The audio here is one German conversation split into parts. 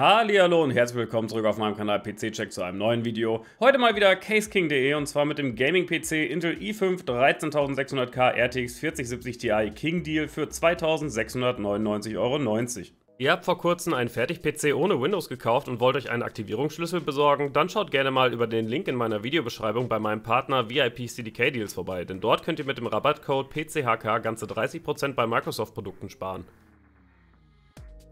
Hallihallo und herzlich willkommen zurück auf meinem Kanal PC Check zu einem neuen Video. Heute mal wieder CaseKing.de und zwar mit dem Gaming-PC Intel i5 13600K RTX 4070 Ti King Deal für 2699,90 Euro. Ihr habt vor kurzem einen Fertig-PC ohne Windows gekauft und wollt euch einen Aktivierungsschlüssel besorgen? Dann schaut gerne mal über den Link in meiner Videobeschreibung bei meinem Partner VIP CDK Deals vorbei, denn dort könnt ihr mit dem Rabattcode PCHK ganze 30% bei Microsoft-Produkten sparen.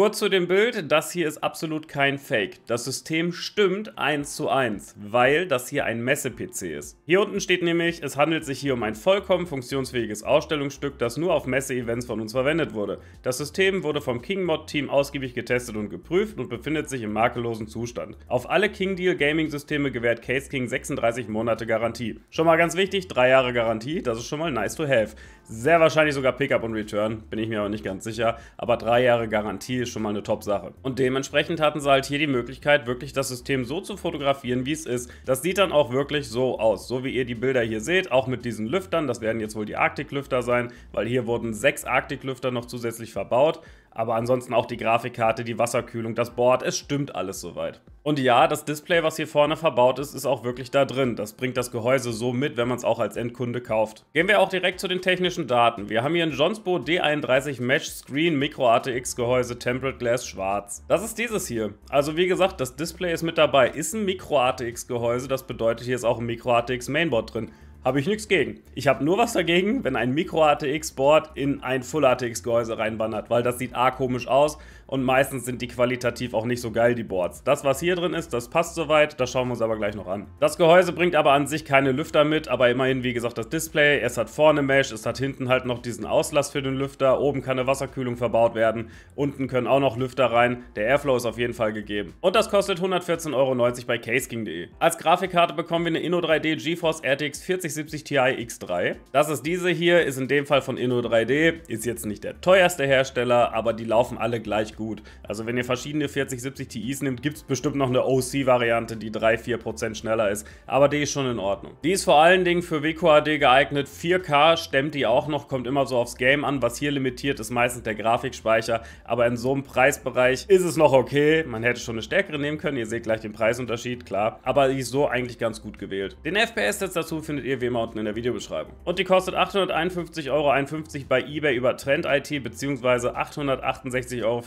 Kurz zu dem Bild, das hier ist absolut kein Fake. Das System stimmt 1 zu 1, weil das hier ein Messe-PC ist. Hier unten steht nämlich, es handelt sich hier um ein vollkommen funktionsfähiges Ausstellungsstück, das nur auf Messe-Events von uns verwendet wurde. Das System wurde vom king mod team ausgiebig getestet und geprüft und befindet sich im makellosen Zustand. Auf alle king deal Gaming-Systeme gewährt Case King 36 Monate Garantie. Schon mal ganz wichtig, 3 Jahre Garantie, das ist schon mal nice to have. Sehr wahrscheinlich sogar Pickup und Return, bin ich mir aber nicht ganz sicher. Aber drei Jahre Garantie ist schon mal eine Top-Sache. Und dementsprechend hatten sie halt hier die Möglichkeit, wirklich das System so zu fotografieren, wie es ist. Das sieht dann auch wirklich so aus, so wie ihr die Bilder hier seht, auch mit diesen Lüftern. Das werden jetzt wohl die Arktiklüfter sein, weil hier wurden sechs Arktiklüfter noch zusätzlich verbaut. Aber ansonsten auch die Grafikkarte, die Wasserkühlung, das Board, es stimmt alles soweit. Und ja, das Display, was hier vorne verbaut ist, ist auch wirklich da drin. Das bringt das Gehäuse so mit, wenn man es auch als Endkunde kauft. Gehen wir auch direkt zu den technischen Daten. Wir haben hier ein Johnsbo D31 Mesh Screen Micro ATX Gehäuse Tempered Glass Schwarz. Das ist dieses hier. Also wie gesagt, das Display ist mit dabei. Ist ein Micro ATX Gehäuse, das bedeutet hier ist auch ein Micro ATX Mainboard drin. Habe ich nichts gegen. Ich habe nur was dagegen, wenn ein Micro-ATX-Board in ein Full-ATX-Gehäuse reinwandert, weil das sieht A komisch aus und meistens sind die qualitativ auch nicht so geil, die Boards. Das, was hier drin ist, das passt soweit, das schauen wir uns aber gleich noch an. Das Gehäuse bringt aber an sich keine Lüfter mit, aber immerhin, wie gesagt, das Display, es hat vorne Mesh, es hat hinten halt noch diesen Auslass für den Lüfter, oben kann eine Wasserkühlung verbaut werden, unten können auch noch Lüfter rein, der Airflow ist auf jeden Fall gegeben. Und das kostet 114,90 Euro bei caseking.de. Als Grafikkarte bekommen wir eine Inno3D GeForce RTX 4070 Ti X3. Das ist diese hier, ist in dem Fall von Inno3D, ist jetzt nicht der teuerste Hersteller, aber die laufen alle gleich gut. Also wenn ihr verschiedene 40, 70 Ti's nehmt, gibt es bestimmt noch eine OC-Variante, die 3-4% schneller ist. Aber die ist schon in Ordnung. Die ist vor allen Dingen für WQHD geeignet. 4K stemmt die auch noch, kommt immer so aufs Game an. Was hier limitiert ist meistens der Grafikspeicher. Aber in so einem Preisbereich ist es noch okay. Man hätte schon eine stärkere nehmen können. Ihr seht gleich den Preisunterschied, klar. Aber die ist so eigentlich ganz gut gewählt. Den FPS-Test dazu findet ihr wie immer unten in der Videobeschreibung. Und die kostet 851,51 Euro bei eBay über Trend IT bzw. 868,34 Euro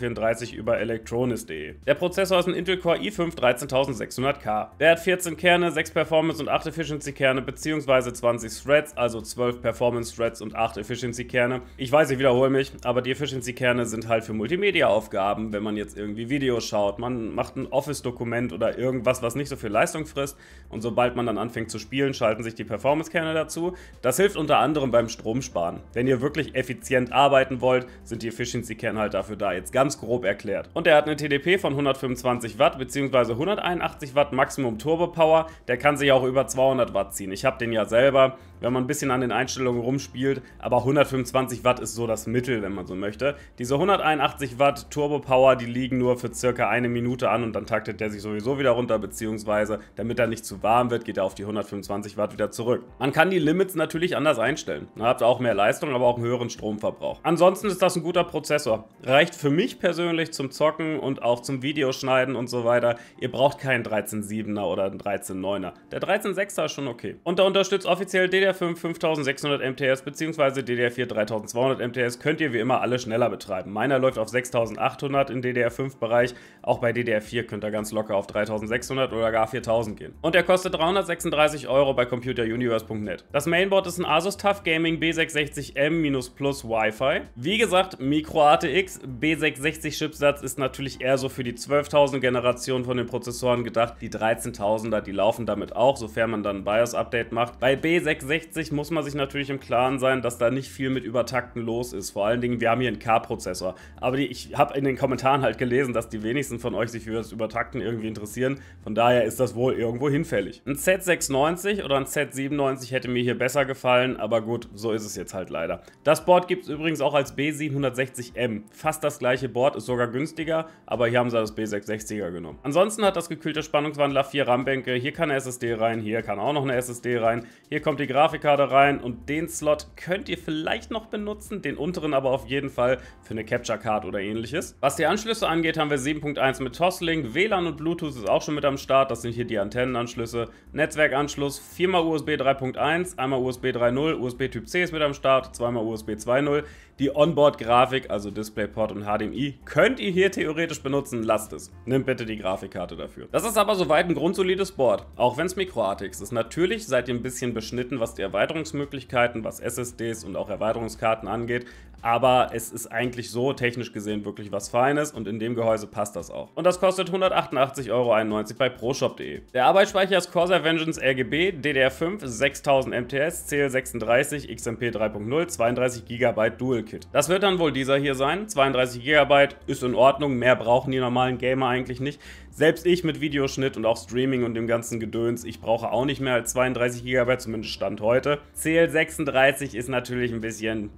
über elektronis.de. Der Prozessor ist ein Intel Core i5 13600K. Der hat 14 Kerne, 6 Performance und 8 Efficiency Kerne bzw. 20 Threads, also 12 Performance Threads und 8 Efficiency Kerne. Ich weiß, ich wiederhole mich, aber die Efficiency Kerne sind halt für Multimedia Aufgaben, wenn man jetzt irgendwie Videos schaut, man macht ein Office Dokument oder irgendwas, was nicht so viel Leistung frisst und sobald man dann anfängt zu spielen, schalten sich die Performance Kerne dazu. Das hilft unter anderem beim Stromsparen. Wenn ihr wirklich effizient arbeiten wollt, sind die Efficiency Kerne halt dafür da. Jetzt ganz grob grob erklärt. Und er hat eine TDP von 125 Watt bzw. 181 Watt Maximum Turbo Power. Der kann sich auch über 200 Watt ziehen. Ich habe den ja selber, wenn man ein bisschen an den Einstellungen rumspielt, aber 125 Watt ist so das Mittel, wenn man so möchte. Diese 181 Watt Turbo Power, die liegen nur für circa eine Minute an und dann taktet der sich sowieso wieder runter beziehungsweise damit er nicht zu warm wird, geht er auf die 125 Watt wieder zurück. Man kann die Limits natürlich anders einstellen. Dann habt auch mehr Leistung, aber auch einen höheren Stromverbrauch. Ansonsten ist das ein guter Prozessor. Reicht für mich persönlich persönlich zum Zocken und auch zum Videoschneiden und so weiter, ihr braucht keinen 13.7er oder einen 13.9er. Der 13.6er ist schon okay. Und da unterstützt offiziell DDR5 5600 MTS bzw. DDR4 3200 MTS, könnt ihr wie immer alle schneller betreiben. Meiner läuft auf 6800 im DDR5-Bereich, auch bei DDR4 könnt ihr ganz locker auf 3600 oder gar 4000 gehen. Und er kostet 336 Euro bei computeruniverse.net. Das Mainboard ist ein Asus Tough Gaming B660M-Plus Wi-Fi. Wie gesagt, Micro ATX B660 256-Chipsatz ist natürlich eher so für die 12.000-Generation von den Prozessoren gedacht. Die 13.000er, die laufen damit auch, sofern man dann ein BIOS-Update macht. Bei B660 muss man sich natürlich im Klaren sein, dass da nicht viel mit Übertakten los ist. Vor allen Dingen, wir haben hier einen K-Prozessor. Aber die, ich habe in den Kommentaren halt gelesen, dass die wenigsten von euch sich für das Übertakten irgendwie interessieren. Von daher ist das wohl irgendwo hinfällig. Ein Z690 oder ein Z97 hätte mir hier besser gefallen, aber gut, so ist es jetzt halt leider. Das Board gibt es übrigens auch als B760M. Fast das gleiche Board Watt ist sogar günstiger, aber hier haben sie das B660er genommen. Ansonsten hat das gekühlte Spannungswandler vier RAM-Bänke. Hier kann eine SSD rein, hier kann auch noch eine SSD rein. Hier kommt die Grafikkarte rein und den Slot könnt ihr vielleicht noch benutzen, den unteren aber auf jeden Fall für eine Capture Card oder ähnliches. Was die Anschlüsse angeht, haben wir 7.1 mit Toslink. WLAN und Bluetooth ist auch schon mit am Start. Das sind hier die Antennenanschlüsse. Netzwerkanschluss, viermal USB 3.1, einmal USB 3.0, USB Typ C ist mit am Start, zweimal USB 2.0. Die Onboard-Grafik, also DisplayPort und HDMI, könnt ihr hier theoretisch benutzen, lasst es. Nimmt bitte die Grafikkarte dafür. Das ist aber soweit ein grundsolides Board, auch wenn es mikro ist. Natürlich seid ihr ein bisschen beschnitten, was die Erweiterungsmöglichkeiten, was SSDs und auch Erweiterungskarten angeht, aber es ist eigentlich so technisch gesehen wirklich was Feines und in dem Gehäuse passt das auch. Und das kostet 188,91 Euro bei proshop.de. Der Arbeitsspeicher ist Corsair Vengeance RGB DDR5 6000 MTS CL36 XMP 3.0 32 GB Dual Kit. Das wird dann wohl dieser hier sein. 32 GB ist in Ordnung, mehr brauchen die normalen Gamer eigentlich nicht. Selbst ich mit Videoschnitt und auch Streaming und dem ganzen Gedöns, ich brauche auch nicht mehr als 32 GB, zumindest Stand heute. CL36 ist natürlich ein bisschen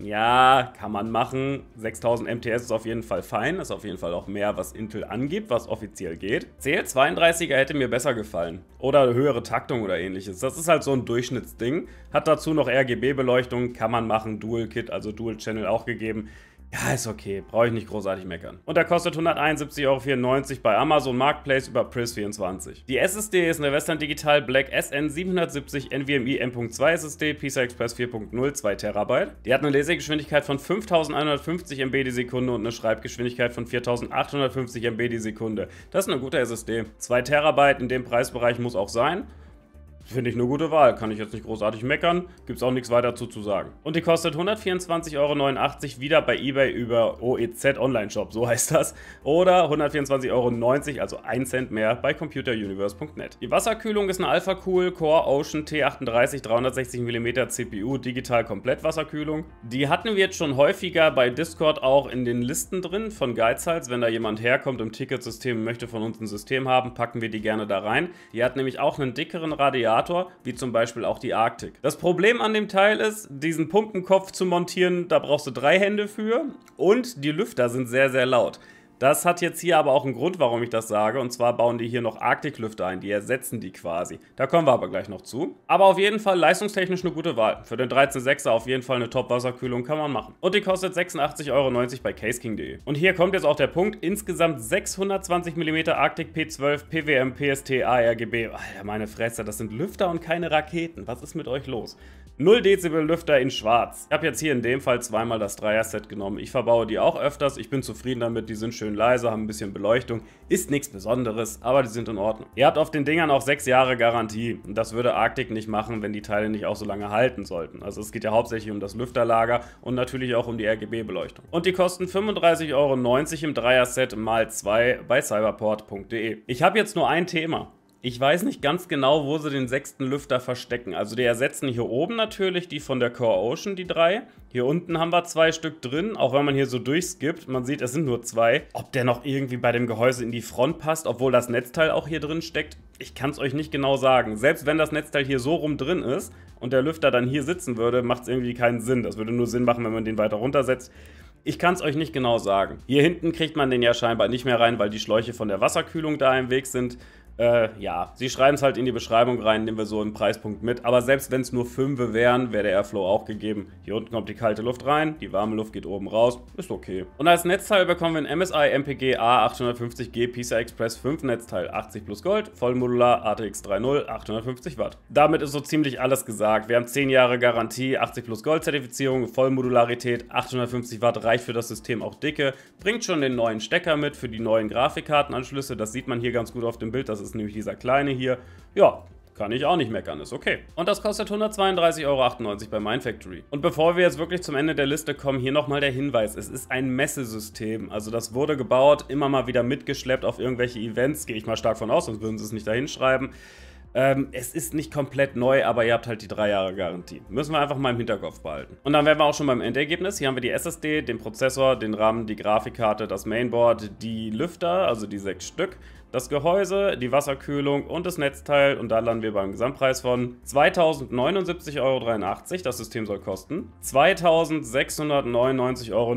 ja, kann man machen. 6000 MTS ist auf jeden Fall fein. Ist auf jeden Fall auch mehr, was Intel angibt, was offiziell geht. CL32er hätte mir besser gefallen. Oder höhere Taktung oder ähnliches. Das ist halt so ein Durchschnittsding. Hat dazu noch RGB-Beleuchtung, kann man machen. Dual-Kit, also Dual-Channel auch gegeben. Ja, ist okay. Brauche ich nicht großartig meckern. Und der kostet 171,94 Euro bei Amazon Marketplace über Pris24. Die SSD ist eine Western Digital Black SN770 NVMe M.2 SSD, PCI Express 4.0, 2 TB. Die hat eine Lesegeschwindigkeit von 5150 MB die Sekunde und eine Schreibgeschwindigkeit von 4850 MB die Sekunde. Das ist eine gute SSD. 2 TB in dem Preisbereich muss auch sein. Finde ich eine gute Wahl, kann ich jetzt nicht großartig meckern, gibt es auch nichts weiter dazu zu sagen. Und die kostet 124,89 Euro wieder bei Ebay über OEZ Online Shop, so heißt das. Oder 124,90 Euro, also 1 Cent mehr bei computeruniverse.net. Die Wasserkühlung ist eine Alpha Cool Core Ocean T38 360mm CPU Digital Komplett Wasserkühlung. Die hatten wir jetzt schon häufiger bei Discord auch in den Listen drin von Geizhals. Wenn da jemand herkommt im Ticketsystem und möchte von uns ein System haben, packen wir die gerne da rein. Die hat nämlich auch einen dickeren Radial Ventilator, wie zum Beispiel auch die Arktik. Das Problem an dem Teil ist, diesen Pumpenkopf zu montieren, da brauchst du drei Hände für und die Lüfter sind sehr, sehr laut. Das hat jetzt hier aber auch einen Grund, warum ich das sage. Und zwar bauen die hier noch Arktiklüfter ein. Die ersetzen die quasi. Da kommen wir aber gleich noch zu. Aber auf jeden Fall leistungstechnisch eine gute Wahl. Für den 13.6er auf jeden Fall eine Top-Wasserkühlung kann man machen. Und die kostet 86,90 Euro bei caseking.de. Und hier kommt jetzt auch der Punkt. Insgesamt 620 mm Arktik P12 PWM PST ARGB. Alter, meine Fresse, das sind Lüfter und keine Raketen. Was ist mit euch los? 0 Dezibel Lüfter in schwarz. Ich habe jetzt hier in dem Fall zweimal das Dreier-Set genommen. Ich verbaue die auch öfters. Ich bin zufrieden damit. Die sind schön schön leise, haben ein bisschen Beleuchtung. Ist nichts Besonderes, aber die sind in Ordnung. Ihr habt auf den Dingern auch sechs Jahre Garantie. Und das würde Arctic nicht machen, wenn die Teile nicht auch so lange halten sollten. Also es geht ja hauptsächlich um das Lüfterlager und natürlich auch um die RGB-Beleuchtung. Und die kosten 35,90 Euro im Dreier-Set mal 2 bei cyberport.de. Ich habe jetzt nur ein Thema. Ich weiß nicht ganz genau, wo sie den sechsten Lüfter verstecken. Also die ersetzen hier oben natürlich die von der Core Ocean, die drei. Hier unten haben wir zwei Stück drin, auch wenn man hier so durchskippt. Man sieht, es sind nur zwei. Ob der noch irgendwie bei dem Gehäuse in die Front passt, obwohl das Netzteil auch hier drin steckt, ich kann es euch nicht genau sagen. Selbst wenn das Netzteil hier so rum drin ist und der Lüfter dann hier sitzen würde, macht es irgendwie keinen Sinn. Das würde nur Sinn machen, wenn man den weiter runtersetzt. Ich kann es euch nicht genau sagen. Hier hinten kriegt man den ja scheinbar nicht mehr rein, weil die Schläuche von der Wasserkühlung da im Weg sind. Äh, ja, sie schreiben es halt in die Beschreibung rein, nehmen wir so einen Preispunkt mit. Aber selbst wenn es nur 5 wären, wäre der Airflow auch gegeben. Hier unten kommt die kalte Luft rein, die warme Luft geht oben raus, ist okay. Und als Netzteil bekommen wir ein MSI MPG A850G PCI Express 5 Netzteil, 80 plus Gold, vollmodular ATX 3.0, 850 Watt. Damit ist so ziemlich alles gesagt. Wir haben 10 Jahre Garantie, 80 plus Gold Zertifizierung, Vollmodularität, 850 Watt reicht für das System auch dicke, bringt schon den neuen Stecker mit für die neuen Grafikkartenanschlüsse, das sieht man hier ganz gut auf dem Bild, das ist ist nämlich dieser kleine hier. Ja, kann ich auch nicht meckern, ist okay. Und das kostet 132,98 Euro bei Mindfactory. Und bevor wir jetzt wirklich zum Ende der Liste kommen, hier nochmal der Hinweis, es ist ein Messesystem. Also das wurde gebaut, immer mal wieder mitgeschleppt auf irgendwelche Events, gehe ich mal stark von aus, sonst würden sie es nicht da hinschreiben. Ähm, es ist nicht komplett neu, aber ihr habt halt die 3 Jahre Garantie. Müssen wir einfach mal im Hinterkopf behalten. Und dann wären wir auch schon beim Endergebnis. Hier haben wir die SSD, den Prozessor, den RAM, die Grafikkarte, das Mainboard, die Lüfter, also die sechs Stück, das Gehäuse, die Wasserkühlung und das Netzteil. Und da landen wir beim Gesamtpreis von 2079,83 Euro. Das System soll kosten 2699,90 Euro.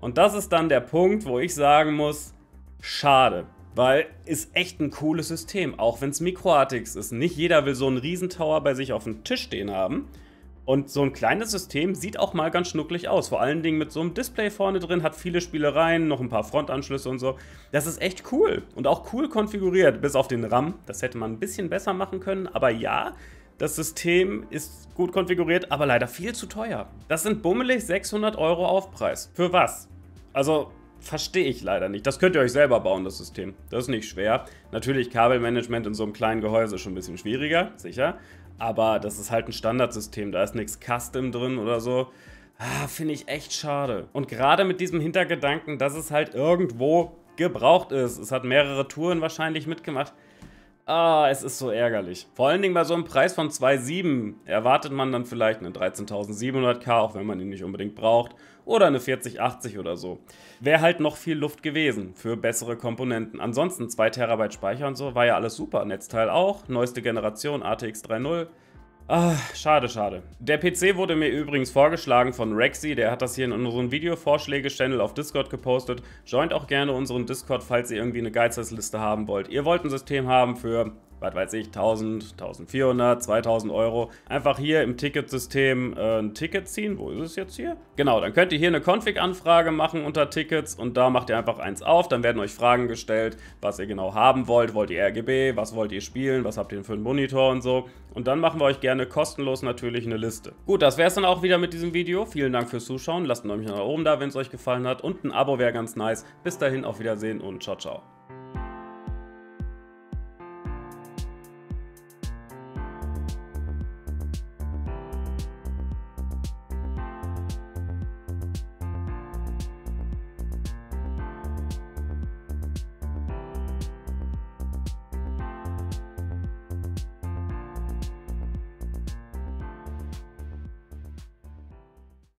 Und das ist dann der Punkt, wo ich sagen muss, schade. Weil ist echt ein cooles System, auch wenn es Mikroartix ist. Nicht jeder will so einen Riesentower bei sich auf dem Tisch stehen haben. Und so ein kleines System sieht auch mal ganz schnucklig aus. Vor allen Dingen mit so einem Display vorne drin, hat viele Spielereien, noch ein paar Frontanschlüsse und so. Das ist echt cool und auch cool konfiguriert, bis auf den RAM. Das hätte man ein bisschen besser machen können, aber ja, das System ist gut konfiguriert, aber leider viel zu teuer. Das sind bummelig 600 Euro Aufpreis. Für was? Also, verstehe ich leider nicht. Das könnt ihr euch selber bauen, das System. Das ist nicht schwer. Natürlich Kabelmanagement in so einem kleinen Gehäuse schon ein bisschen schwieriger, sicher. Aber das ist halt ein Standardsystem, da ist nichts Custom drin oder so. Ah, finde ich echt schade. Und gerade mit diesem Hintergedanken, dass es halt irgendwo gebraucht ist. Es hat mehrere Touren wahrscheinlich mitgemacht. Ah, es ist so ärgerlich. Vor allen Dingen bei so einem Preis von 2,7 erwartet man dann vielleicht einen 13.700k, auch wenn man ihn nicht unbedingt braucht oder eine 4080 oder so. Wäre halt noch viel Luft gewesen für bessere Komponenten. Ansonsten 2 TB Speicher und so war ja alles super. Netzteil auch, neueste Generation ATX 3.0. Ah, schade, schade. Der PC wurde mir übrigens vorgeschlagen von Rexy, der hat das hier in unserem Videovorschläge-Channel auf Discord gepostet. Joint auch gerne unseren Discord, falls ihr irgendwie eine Geizheißliste haben wollt. Ihr wollt ein System haben für was weiß ich, 1000, 1400, 2000 Euro. Einfach hier im Ticketsystem äh, ein Ticket ziehen. Wo ist es jetzt hier? Genau, dann könnt ihr hier eine Config-Anfrage machen unter Tickets und da macht ihr einfach eins auf. Dann werden euch Fragen gestellt, was ihr genau haben wollt. Wollt ihr RGB? Was wollt ihr spielen? Was habt ihr für einen Monitor und so? Und dann machen wir euch gerne kostenlos natürlich eine Liste. Gut, das wäre es dann auch wieder mit diesem Video. Vielen Dank fürs Zuschauen. Lasst ein Daumen nach oben da, wenn es euch gefallen hat. Und ein Abo wäre ganz nice. Bis dahin, auf Wiedersehen und ciao, ciao.